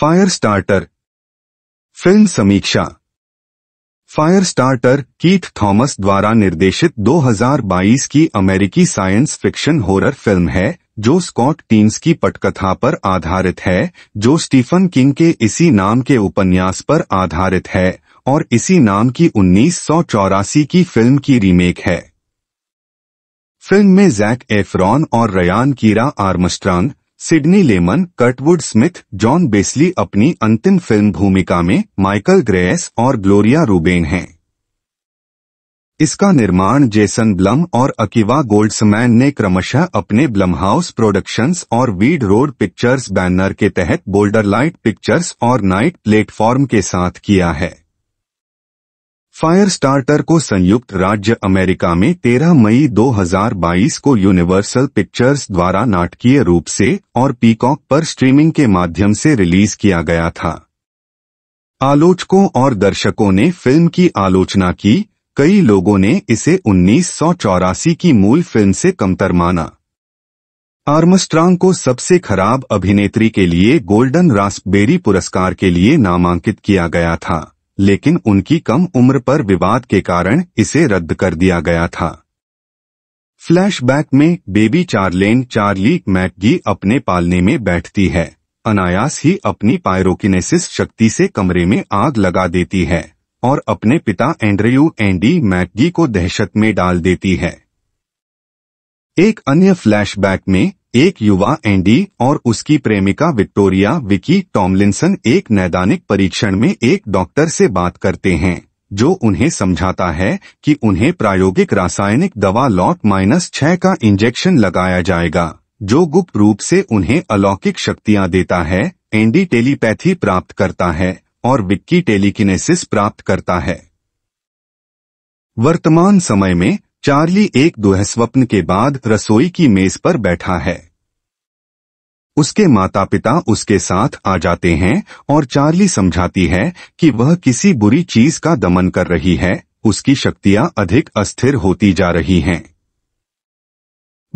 Fire starter film समीक्षा fire starter Keith Thomas द्वारा निर्देशित 2022 की अमेरिकी साइंस फिक्शन हॉरर फिल्म है जो स्कॉट टीम्स की पटकथा पर आधारित है जो स्टीफन किंग के इसी नाम के उपन्यास पर आधारित है और इसी नाम की उन्नीस की फिल्म की रीमेक है फिल्म में जैक एफरॉन और Ryan Kiera Armstrong Sydney Lemon Kurtwood Smith John Beasley अपनी अंतिम फिल्म भूमिका में माइकल ग्रेस और ग्लोरिया रूबेन हैं इसका निर्माण जेसन ब्लम और अकीवा गोल्डसमैन ने क्रमशः अपने ब्लमहाउस प्रोडक्शंस और वीड रोड पिक्चर्स बैनर के तहत बोल्डरलाइट पिक्चर्स और नाइट प्लेटफॉर्म के साथ किया है फायर स्टार्टर को संयुक्त राज्य अमेरिका में 13 मई 2022 को यूनिवर्सल पिक्चर्स द्वारा नाटकीय रूप से और पीकॉक पर स्ट्रीमिंग के माध्यम से रिलीज किया गया था आलोचकों और दर्शकों ने फिल्म की आलोचना की कई लोगों ने इसे उन्नीस की मूल फिल्म से कमतर माना आर्मस्ट्रांग को सबसे खराब अभिनेत्री के लिए गोल्डन रास्पबेरी पुरस्कार के लिए नामांकित किया गया था लेकिन उनकी कम उम्र पर विवाद के कारण इसे रद्द कर दिया गया था फ्लैशबैक में बेबी चार्लेन चार्ली मैटगी अपने पालने में बैठती है अनायास ही अपनी पायरोकिनेसिस शक्ति से कमरे में आग लगा देती है और अपने पिता एंड्रयू एंडी मैटगी को दहशत में डाल देती है एक अन्य फ्लैशबैक में एक युवा एंडी और उसकी प्रेमिका विक्टोरिया विकी टॉमलिंसन एक नैदानिक परीक्षण में एक डॉक्टर से बात करते हैं जो उन्हें समझाता है कि उन्हें प्रायोगिक रासायनिक दवा लॉट माइनस छह का इंजेक्शन लगाया जाएगा जो गुप्त रूप से उन्हें अलौकिक शक्तियां देता है एंडी टेलीपैथी प्राप्त करता है और विक्की टेलीकिनेसिस प्राप्त करता है वर्तमान समय में चार्ली एक दोह स्वप्न के बाद रसोई की मेज पर बैठा है उसके माता पिता उसके साथ आ जाते हैं और चार्ली समझाती है कि वह किसी बुरी चीज का दमन कर रही है उसकी शक्तियां अधिक अस्थिर होती जा रही हैं।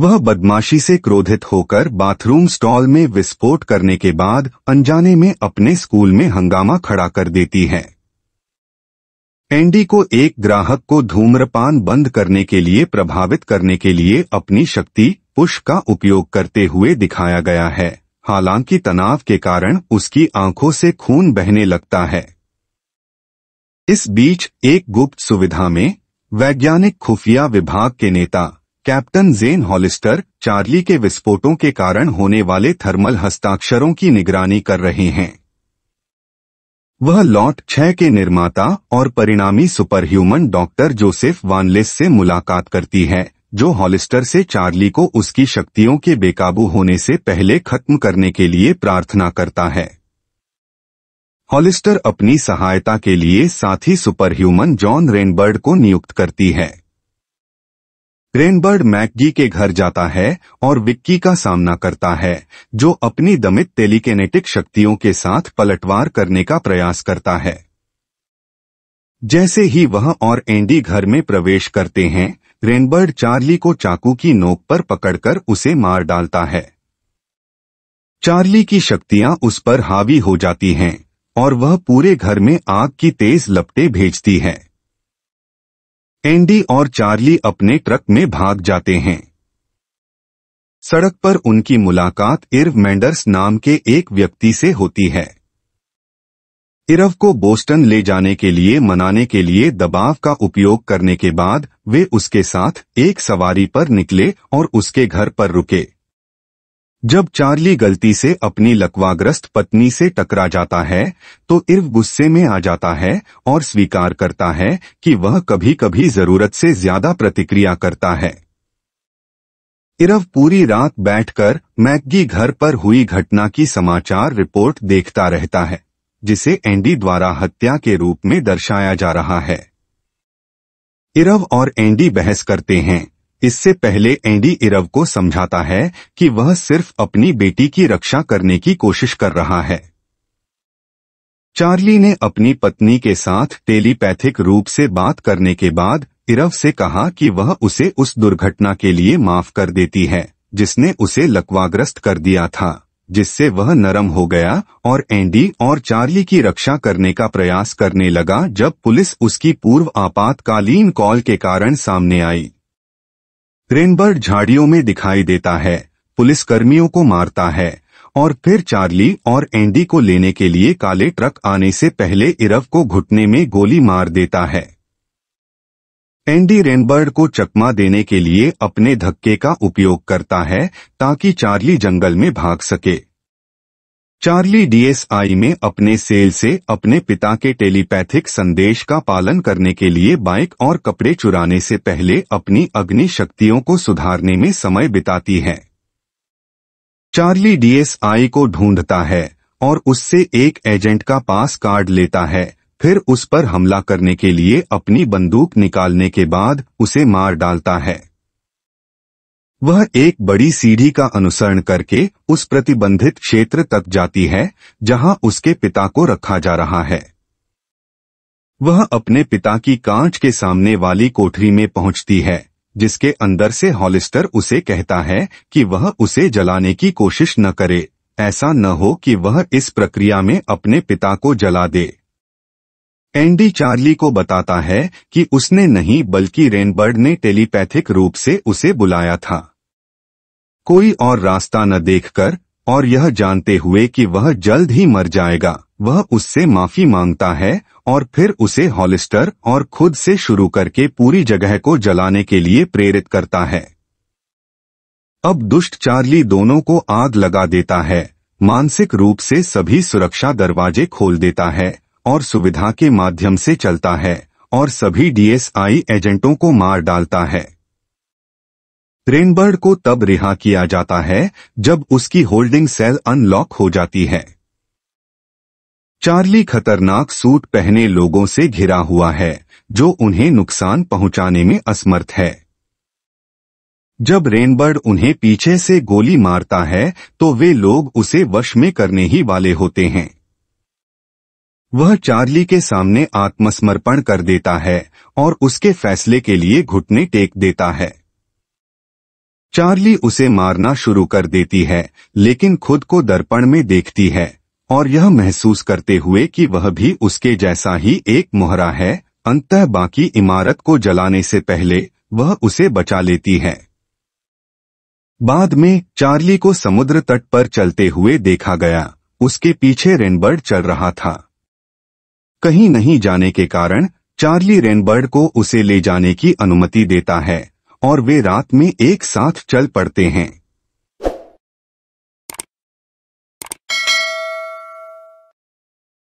वह बदमाशी से क्रोधित होकर बाथरूम स्टॉल में विस्फोट करने के बाद अनजाने में अपने स्कूल में हंगामा खड़ा कर देती है एंडी को एक ग्राहक को धूम्रपान बंद करने के लिए प्रभावित करने के लिए अपनी शक्ति पुश का उपयोग करते हुए दिखाया गया है हालांकि तनाव के कारण उसकी आंखों से खून बहने लगता है इस बीच एक गुप्त सुविधा में वैज्ञानिक खुफिया विभाग के नेता कैप्टन जेन हॉलिस्टर चार्ली के विस्फोटों के कारण होने वाले थर्मल हस्ताक्षरों की निगरानी कर रहे हैं वह लॉट छह के निर्माता और परिणामी सुपरह्यूमन डॉक्टर जोसेफ वानलेस से मुलाकात करती है जो हॉलिस्टर से चार्ली को उसकी शक्तियों के बेकाबू होने से पहले खत्म करने के लिए प्रार्थना करता है हॉलिस्टर अपनी सहायता के लिए साथी सुपरह्यूमन जॉन रेनबर्ड को नियुक्त करती है रेनबर्ड मैकगी के घर जाता है और विक्की का सामना करता है जो अपनी दमित टेलीकेनेटिक शक्तियों के साथ पलटवार करने का प्रयास करता है जैसे ही वह और एंडी घर में प्रवेश करते हैं रेनबर्ड चार्ली को चाकू की नोक पर पकड़कर उसे मार डालता है चार्ली की शक्तियां उस पर हावी हो जाती हैं और वह पूरे घर में आग की तेज लपटे भेजती है एंडी और चार्ली अपने ट्रक में भाग जाते हैं सड़क पर उनकी मुलाकात इर्व मेंडर्स नाम के एक व्यक्ति से होती है इरव को बोस्टन ले जाने के लिए मनाने के लिए दबाव का उपयोग करने के बाद वे उसके साथ एक सवारी पर निकले और उसके घर पर रुके जब चार्ली गलती से अपनी लकवाग्रस्त पत्नी से टकरा जाता है तो इर्व गुस्से में आ जाता है और स्वीकार करता है कि वह कभी कभी जरूरत से ज्यादा प्रतिक्रिया करता है इरव पूरी रात बैठकर मैग्गी घर पर हुई घटना की समाचार रिपोर्ट देखता रहता है जिसे एंडी द्वारा हत्या के रूप में दर्शाया जा रहा है इरव और एंडी बहस करते हैं इससे पहले एंडी इरव को समझाता है कि वह सिर्फ अपनी बेटी की रक्षा करने की कोशिश कर रहा है चार्ली ने अपनी पत्नी के साथ टेलीपैथिक रूप से बात करने के बाद इरव से कहा कि वह उसे उस दुर्घटना के लिए माफ कर देती है जिसने उसे लकवाग्रस्त कर दिया था जिससे वह नरम हो गया और एंडी और चार्ली की रक्षा करने का प्रयास करने लगा जब पुलिस उसकी पूर्व आपातकालीन कॉल के कारण सामने आई रेनबर्ड झाड़ियों में दिखाई देता है पुलिस कर्मियों को मारता है और फिर चार्ली और एंडी को लेने के लिए काले ट्रक आने से पहले इरव को घुटने में गोली मार देता है एंडी रेनबर्ड को चकमा देने के लिए अपने धक्के का उपयोग करता है ताकि चार्ली जंगल में भाग सके चार्ली डीएसआई में अपने सेल से अपने पिता के टेलीपैथिक संदेश का पालन करने के लिए बाइक और कपड़े चुराने से पहले अपनी अग्नि शक्तियों को सुधारने में समय बिताती है चार्ली डीएसआई को ढूंढता है और उससे एक एजेंट का पास कार्ड लेता है फिर उस पर हमला करने के लिए अपनी बंदूक निकालने के बाद उसे मार डालता है वह एक बड़ी सीढ़ी का अनुसरण करके उस प्रतिबंधित क्षेत्र तक जाती है जहां उसके पिता को रखा जा रहा है वह अपने पिता की कांच के सामने वाली कोठरी में पहुंचती है जिसके अंदर से हॉलिस्टर उसे कहता है कि वह उसे जलाने की कोशिश न करे ऐसा न हो कि वह इस प्रक्रिया में अपने पिता को जला दे एंडी चार्ली को बताता है कि उसने नहीं बल्कि रेनबर्ड ने टेलीपैथिक रूप से उसे बुलाया था कोई और रास्ता न देखकर और यह जानते हुए कि वह जल्द ही मर जाएगा वह उससे माफी मांगता है और फिर उसे हॉलिस्टर और खुद से शुरू करके पूरी जगह को जलाने के लिए प्रेरित करता है अब दुष्ट चार्ली दोनों को आग लगा देता है मानसिक रूप से सभी सुरक्षा दरवाजे खोल देता है और सुविधा के माध्यम से चलता है और सभी डीएसआई एजेंटों को मार डालता है ट्रेनबर्ड को तब रिहा किया जाता है जब उसकी होल्डिंग सेल अनलॉक हो जाती है चार्ली खतरनाक सूट पहने लोगों से घिरा हुआ है जो उन्हें नुकसान पहुंचाने में असमर्थ है जब रेनबर्ड उन्हें पीछे से गोली मारता है तो वे लोग उसे वश में करने ही वाले होते हैं वह चार्ली के सामने आत्मसमर्पण कर देता है और उसके फैसले के लिए घुटने टेक देता है चार्ली उसे मारना शुरू कर देती है लेकिन खुद को दर्पण में देखती है और यह महसूस करते हुए कि वह भी उसके जैसा ही एक मोहरा है अंतः बाकी इमारत को जलाने से पहले वह उसे बचा लेती है बाद में चार्ली को समुद्र तट पर चलते हुए देखा गया उसके पीछे रेनबर्ड चल रहा था कहीं नहीं जाने के कारण चार्ली रेनबर्ड को उसे ले जाने की अनुमति देता है और वे रात में एक साथ चल पड़ते हैं